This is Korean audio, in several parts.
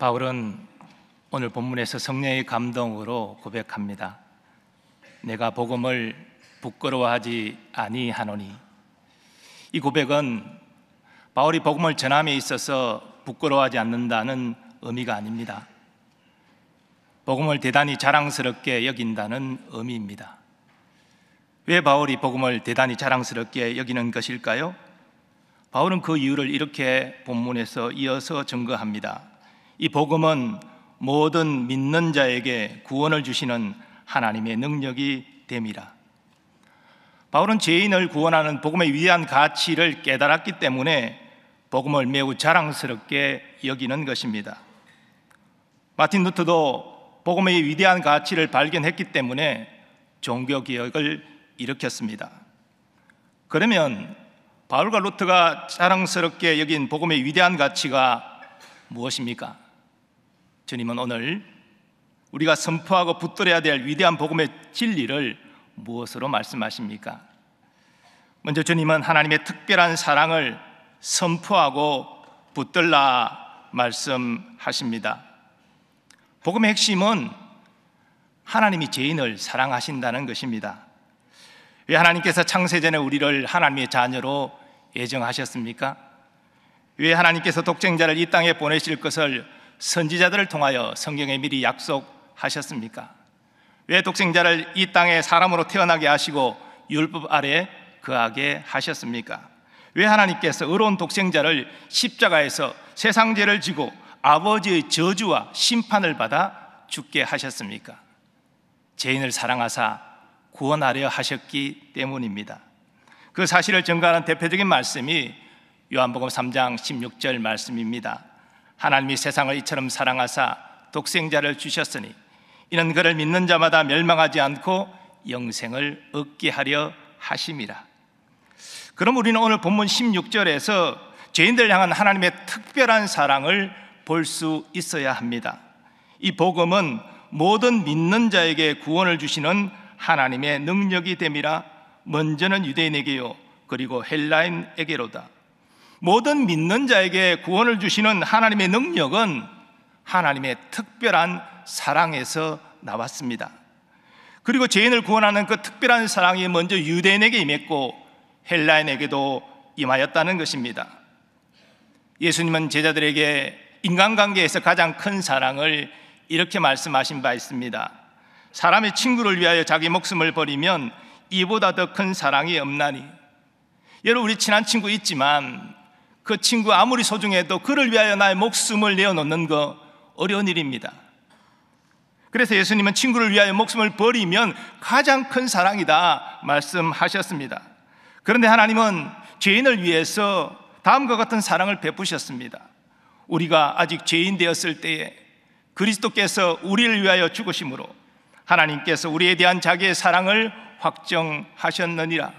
바울은 오늘 본문에서 성령의 감동으로 고백합니다. 내가 복음을 부끄러워하지 아니하노니. 이 고백은 바울이 복음을 전함에 있어서 부끄러워하지 않는다는 의미가 아닙니다. 복음을 대단히 자랑스럽게 여긴다는 의미입니다. 왜 바울이 복음을 대단히 자랑스럽게 여기는 것일까요? 바울은 그 이유를 이렇게 본문에서 이어서 증거합니다. 이 복음은 모든 믿는 자에게 구원을 주시는 하나님의 능력이 됩이라 바울은 죄인을 구원하는 복음의 위대한 가치를 깨달았기 때문에 복음을 매우 자랑스럽게 여기는 것입니다. 마틴 루트도 복음의 위대한 가치를 발견했기 때문에 종교 개혁을 일으켰습니다. 그러면 바울과 루트가 자랑스럽게 여긴 복음의 위대한 가치가 무엇입니까? 주님은 오늘 우리가 선포하고 붙들어야 될 위대한 복음의 진리를 무엇으로 말씀하십니까? 먼저 주님은 하나님의 특별한 사랑을 선포하고 붙들라 말씀하십니다. 복음의 핵심은 하나님이 죄인을 사랑하신다는 것입니다. 왜 하나님께서 창세전에 우리를 하나님의 자녀로 예정하셨습니까? 왜 하나님께서 독생자를 이 땅에 보내실 것을 선지자들을 통하여 성경에 미리 약속하셨습니까? 왜 독생자를 이 땅에 사람으로 태어나게 하시고 율법 아래 거하게 하셨습니까? 왜 하나님께서 의로운 독생자를 십자가에서 세상 죄를 지고 아버지의 저주와 심판을 받아 죽게 하셨습니까? 죄인을 사랑하사 구원하려 하셨기 때문입니다. 그 사실을 증거하는 대표적인 말씀이 요한복음 3장 16절 말씀입니다. 하나님이 세상을 이처럼 사랑하사 독생자를 주셨으니 이는 그를 믿는 자마다 멸망하지 않고 영생을 얻게 하려 하심이라. 그럼 우리는 오늘 본문 16절에서 죄인들 향한 하나님의 특별한 사랑을 볼 수 있어야 합니다. 이 복음은 모든 믿는 자에게 구원을 주시는 하나님의 능력이 됨이라 먼저는 유대인에게요 그리고 헬라인에게로다. 모든 믿는 자에게 구원을 주시는 하나님의 능력은 하나님의 특별한 사랑에서 나왔습니다. 그리고 죄인을 구원하는 그 특별한 사랑이 먼저 유대인에게 임했고 헬라인에게도 임하였다는 것입니다. 예수님은 제자들에게 인간관계에서 가장 큰 사랑을 이렇게 말씀하신 바 있습니다. 사람의 친구를 위하여 자기 목숨을 버리면 이보다 더 큰 사랑이 없나니. 여러분, 우리 친한 친구 있지만 그 친구 아무리 소중해도 그를 위하여 나의 목숨을 내어놓는 거 어려운 일입니다. 그래서 예수님은 친구를 위하여 목숨을 버리면 가장 큰 사랑이다 말씀하셨습니다. 그런데 하나님은 죄인을 위해서 다음과 같은 사랑을 베푸셨습니다. 우리가 아직 죄인 되었을 때에 그리스도께서 우리를 위하여 죽으심으로 하나님께서 우리에 대한 자기의 사랑을 확정하셨느니라.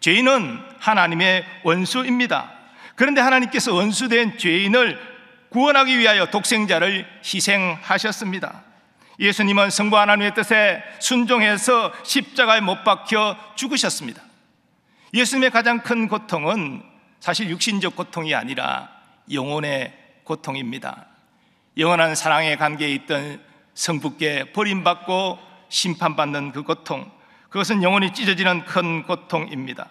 죄인은 하나님의 원수입니다. 그런데 하나님께서 원수된 죄인을 구원하기 위하여 독생자를 희생하셨습니다. 예수님은 성부 하나님의 뜻에 순종해서 십자가에 못 박혀 죽으셨습니다. 예수님의 가장 큰 고통은 사실 육신적 고통이 아니라 영혼의 고통입니다. 영원한 사랑의 관계에 있던 성부께 버림받고 심판받는 그 고통, 그것은 영혼이 찢어지는 큰 고통입니다.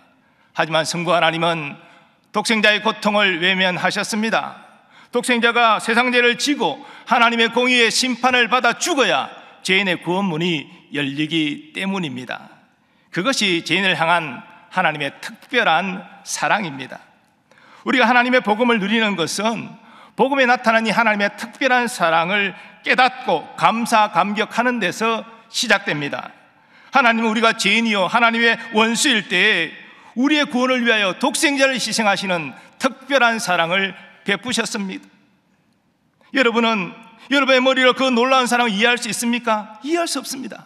하지만 성부 하나님은 독생자의 고통을 외면하셨습니다. 독생자가 세상죄를 지고 하나님의 공의의 심판을 받아 죽어야 죄인의 구원문이 열리기 때문입니다. 그것이 죄인을 향한 하나님의 특별한 사랑입니다. 우리가 하나님의 복음을 누리는 것은 복음에 나타난 이 하나님의 특별한 사랑을 깨닫고 감사 감격하는 데서 시작됩니다. 하나님은 우리가 죄인이요 하나님의 원수일 때에 우리의 구원을 위하여 독생자를 희생하시는 특별한 사랑을 베푸셨습니다. 여러분은 여러분의 머리로 그 놀라운 사랑을 이해할 수 있습니까? 이해할 수 없습니다.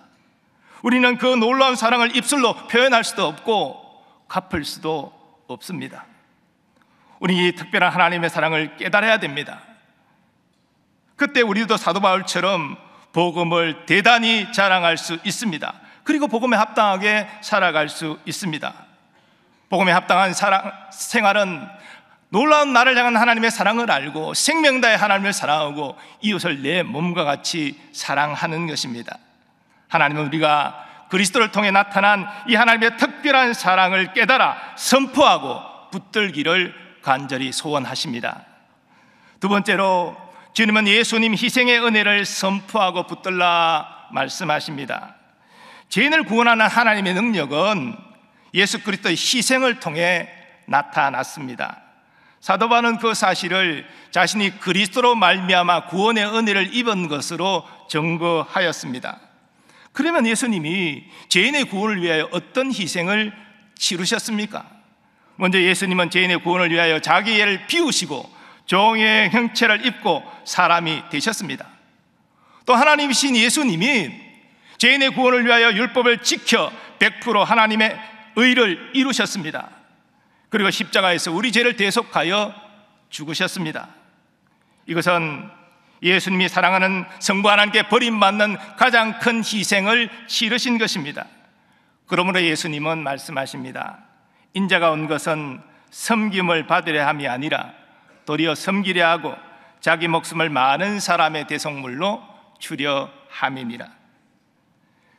우리는 그 놀라운 사랑을 입술로 표현할 수도 없고 갚을 수도 없습니다. 우리 이 특별한 하나님의 사랑을 깨달아야 됩니다. 그때 우리도 사도 바울처럼 복음을 대단히 자랑할 수 있습니다. 그리고 복음에 합당하게 살아갈 수 있습니다. 복음에 합당한 사랑, 생활은 놀라운 나를 향한 하나님의 사랑을 알고 생명다의 하나님을 사랑하고 이웃을 내 몸과 같이 사랑하는 것입니다. 하나님은 우리가 그리스도를 통해 나타난 이 하나님의 특별한 사랑을 깨달아 선포하고 붙들기를 간절히 소원하십니다. 두 번째로 주님은 예수님 희생의 은혜를 선포하고 붙들라 말씀하십니다. 죄인을 구원하는 하나님의 능력은 예수 그리스도의 희생을 통해 나타났습니다. 사도 바는 그 사실을 자신이 그리스도로 말미암아 구원의 은혜를 입은 것으로 증거하였습니다. 그러면 예수님이 죄인의 구원을 위하여 어떤 희생을 치르셨습니까? 먼저 예수님은 죄인의 구원을 위하여 자기 예를 비우시고 종의 형체를 입고 사람이 되셨습니다. 또 하나님이신 예수님이 죄인의 구원을 위하여 율법을 지켜 100% 하나님의 의를 이루셨습니다. 그리고 십자가에서 우리 죄를 대속하여 죽으셨습니다. 이것은 예수님이 사랑하는 성부 하나님께 버림받는 가장 큰 희생을 치르신 것입니다. 그러므로 예수님은 말씀하십니다. 인자가 온 것은 섬김을 받으려 함이 아니라 도리어 섬기려 하고 자기 목숨을 많은 사람의 대속물로 주려 함이니라.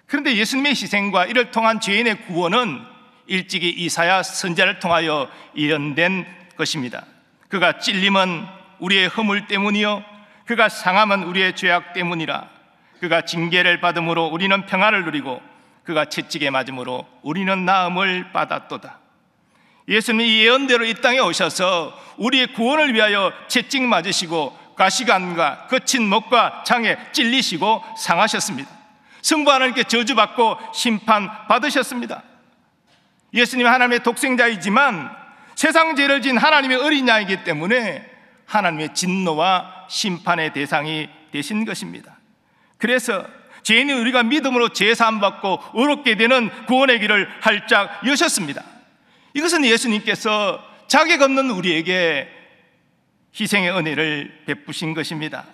그런데 예수님의 희생과 이를 통한 죄인의 구원은 일찍이 이사야 선자를 통하여 예언된 것입니다. 그가 찔림은 우리의 허물 때문이요 그가 상함은 우리의 죄악 때문이라 그가 징계를 받음으로 우리는 평화를 누리고 그가 채찍에 맞음으로 우리는 나음을 받았도다. 예수님 이 예언대로 이 땅에 오셔서 우리의 구원을 위하여 채찍 맞으시고 가시관과 거친 목과 장에 찔리시고 상하셨습니다. 성부 하나님 저주받고 심판 받으셨습니다. 예수님이 하나님의 독생자이지만 세상 죄를 진 하나님의 어린 양이기 때문에 하나님의 진노와 심판의 대상이 되신 것입니다. 그래서 죄인이 우리가 믿음으로 제사함받고 의롭게 되는 구원의 길을 활짝 여셨습니다. 이것은 예수님께서 자격 없는 우리에게 희생의 은혜를 베푸신 것입니다.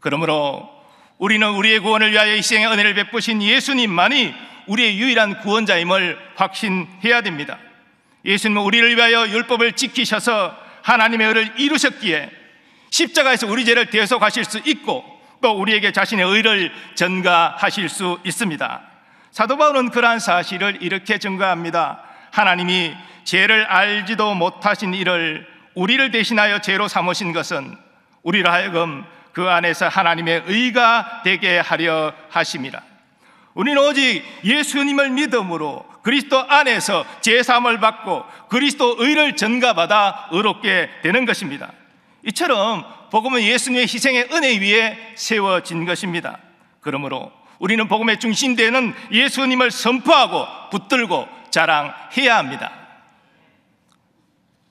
그러므로 우리는 우리의 구원을 위하여 희생의 은혜를 베푸신 예수님만이 우리의 유일한 구원자임을 확신해야 됩니다. 예수님은 우리를 위하여 율법을 지키셔서 하나님의 의를 이루셨기에 십자가에서 우리 죄를 대속하실 수 있고 또 우리에게 자신의 의를 전가하실 수 있습니다. 사도 바울은 그러한 사실을 이렇게 증거합니다. 하나님이 죄를 알지도 못하신 이를 우리를 대신하여 죄로 삼으신 것은 우리를 하여금 그 안에서 하나님의 의가 되게 하려 하십이라 우리는 오직 예수님을 믿음으로 그리스도 안에서 제삼을 받고 그리스도 의를 전가받아 의롭게 되는 것입니다. 이처럼 복음은 예수님의 희생의 은혜 위에 세워진 것입니다. 그러므로 우리는 복음의 중심되는 예수님을 선포하고 붙들고 자랑해야 합니다.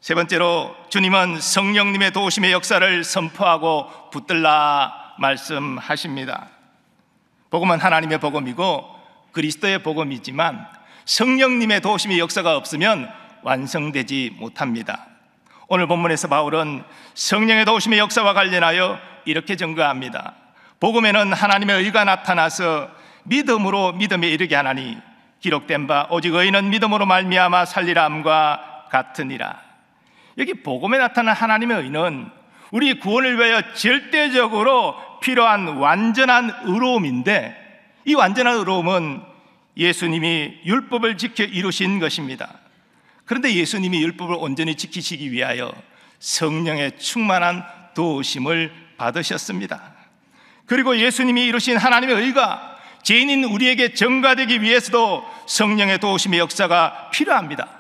세 번째로 주님은 성령님의 도우심의 역사를 선포하고 붙들라 말씀하십니다. 복음은 하나님의 복음이고 그리스도의 복음이지만 성령님의 도우심의 역사가 없으면 완성되지 못합니다. 오늘 본문에서 바울은 성령의 도우심의 역사와 관련하여 이렇게 증거합니다. 복음에는 하나님의 의가 나타나서 믿음으로 믿음에 이르게 하나니 기록된 바 오직 의인은 믿음으로 말미암아 살리라 함과 같으니라. 여기 복음에 나타난 하나님의 의는 우리 구원을 위하여 절대적으로 필요한 완전한 의로움인데 이 완전한 의로움은 예수님이 율법을 지켜 이루신 것입니다. 그런데 예수님이 율법을 온전히 지키시기 위하여 성령의 충만한 도우심을 받으셨습니다. 그리고 예수님이 이루신 하나님의 의가 죄인인 우리에게 전가되기 위해서도 성령의 도우심의 역사가 필요합니다.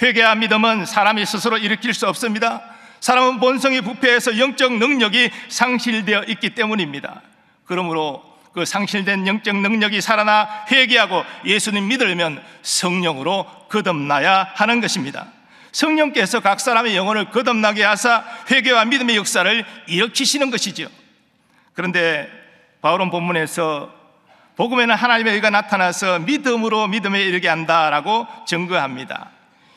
회개와 믿음은 사람이 스스로 일으킬 수 없습니다. 사람은 본성이 부패해서 영적 능력이 상실되어 있기 때문입니다. 그러므로 그 상실된 영적 능력이 살아나 회개하고 예수님 믿으면 성령으로 거듭나야 하는 것입니다. 성령께서 각 사람의 영혼을 거듭나게 하사 회개와 믿음의 역사를 일으키시는 것이지 그런데 바울은 본문에서 복음에는 하나님의 의가 나타나서 믿음으로 믿음에 이르게 한다라고 증거합니다.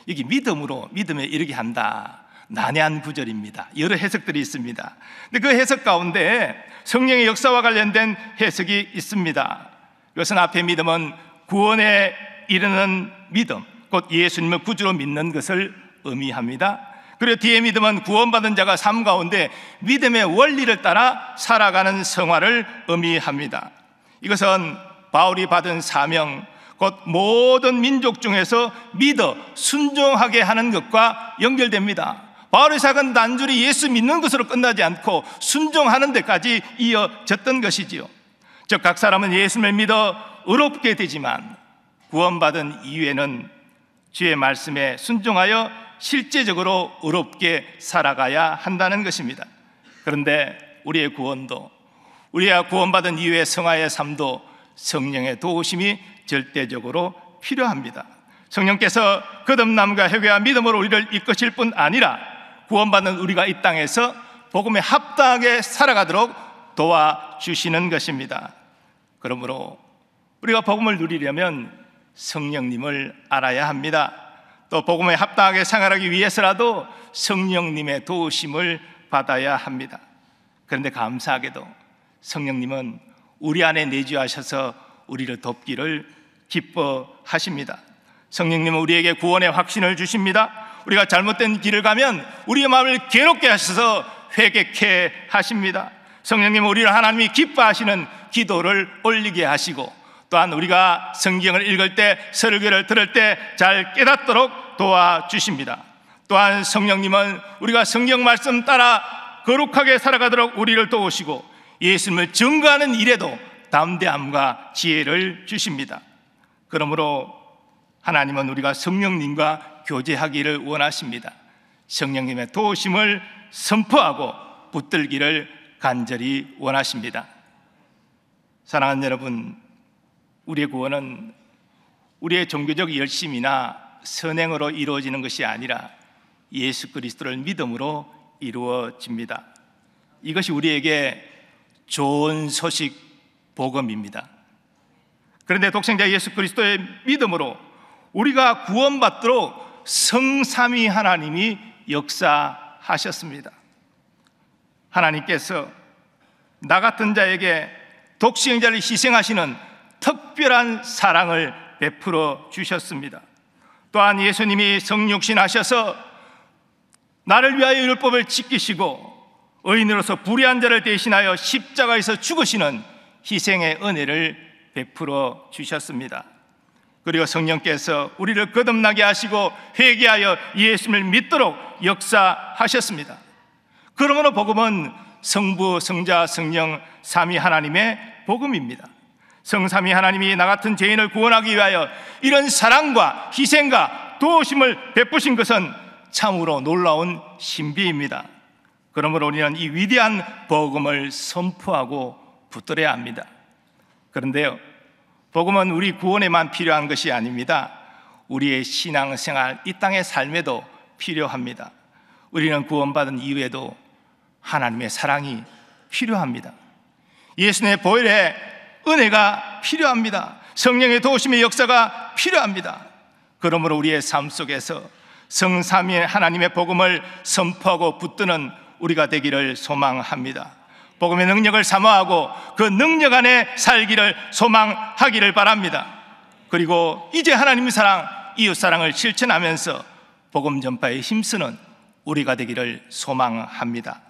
여기 믿음으로 믿음에 이르게 한다. 난해한 구절입니다. 여러 해석들이 있습니다. 근데 그 해석 가운데 성령의 역사와 관련된 해석이 있습니다. 이것은 앞에 믿음은 구원에 이르는 믿음, 곧 예수님을 구주로 믿는 것을 의미합니다. 그리고 뒤에 믿음은 구원받은 자가 삶 가운데 믿음의 원리를 따라 살아가는 성화를 의미합니다. 이것은 바울이 받은 사명, 곧 모든 민족 중에서 믿어 순종하게 하는 것과 연결됩니다. 바울의 사건 단줄이 예수 믿는 것으로 끝나지 않고 순종하는 데까지 이어졌던 것이지요. 즉, 각 사람은 예수를 믿어 의롭게 되지만 구원받은 이유에는 주의 말씀에 순종하여 실제적으로 의롭게 살아가야 한다는 것입니다. 그런데 우리의 구원도 우리가 구원받은 이후의 성화의 삶도 성령의 도우심이 절대적으로 필요합니다. 성령께서 거듭남과 회개와 믿음으로 우리를 이끄실 뿐 아니라 구원받는 우리가 이 땅에서 복음에 합당하게 살아가도록 도와주시는 것입니다. 그러므로 우리가 복음을 누리려면 성령님을 알아야 합니다. 또 복음에 합당하게 생활하기 위해서라도 성령님의 도우심을 받아야 합니다. 그런데 감사하게도 성령님은 우리 안에 내주하셔서 우리를 돕기를 기뻐하십니다. 성령님은 우리에게 구원의 확신을 주십니다. 우리가 잘못된 길을 가면 우리의 마음을 괴롭게 하셔서 회개케 하십니다. 성령님 우리를 하나님이 기뻐하시는 기도를 올리게 하시고 또한 우리가 성경을 읽을 때 설교를 들을 때 잘 깨닫도록 도와주십니다. 또한 성령님은 우리가 성경 말씀 따라 거룩하게 살아가도록 우리를 도우시고 예수님을 증거하는 일에도 담대함과 지혜를 주십니다. 그러므로 하나님은 우리가 성령님과 교제하기를 원하십니다. 성령님의 도우심을 선포하고 붙들기를 간절히 원하십니다. 사랑하는 여러분, 우리의 구원은 우리의 종교적 열심이나 선행으로 이루어지는 것이 아니라 예수 그리스도를 믿음으로 이루어집니다. 이것이 우리에게 좋은 소식 복음입니다. 그런데 독생자 예수 그리스도의 믿음으로 우리가 구원받도록 성삼위 하나님이 역사하셨습니다. 하나님께서 나 같은 자에게 독생자를 희생하시는 특별한 사랑을 베풀어 주셨습니다. 또한 예수님이 성육신하셔서 나를 위하여 율법을 지키시고 의인으로서 불의한 자를 대신하여 십자가에서 죽으시는 희생의 은혜를 베풀어 주셨습니다. 그리고 성령께서 우리를 거듭나게 하시고 회개하여 예수님을 믿도록 역사하셨습니다. 그러므로 복음은 성부, 성자, 성령, 삼위 하나님의 복음입니다. 성삼위 하나님이 나 같은 죄인을 구원하기 위하여 이런 사랑과 희생과 도우심을 베푸신 것은 참으로 놀라운 신비입니다. 그러므로 우리는 이 위대한 복음을 선포하고 붙들어야 합니다. 그런데요, 복음은 우리 구원에만 필요한 것이 아닙니다. 우리의 신앙생활, 이 땅의 삶에도 필요합니다. 우리는 구원받은 이후에도 하나님의 사랑이 필요합니다. 예수님의 보혈의 은혜가 필요합니다. 성령의 도우심의 역사가 필요합니다. 그러므로 우리의 삶 속에서 성삼위 하나님의 복음을 선포하고 붙드는 우리가 되기를 소망합니다. 복음의 능력을 사모하고 그 능력 안에 살기를 소망하기를 바랍니다. 그리고 이제 하나님의 사랑, 이웃 사랑을 실천하면서 복음 전파에 힘쓰는 우리가 되기를 소망합니다.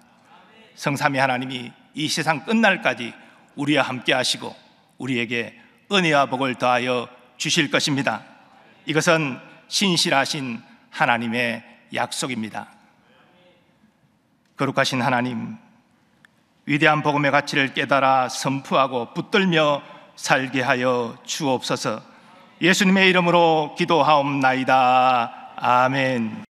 성삼위 하나님이 이 세상 끝날까지 우리와 함께 하시고 우리에게 은혜와 복을 더하여 주실 것입니다. 이것은 신실하신 하나님의 약속입니다. 거룩하신 하나님, 위대한 복음의 가치를 깨달아 선포하고 붙들며 살게 하여 주옵소서. 예수님의 이름으로 기도하옵나이다. 아멘.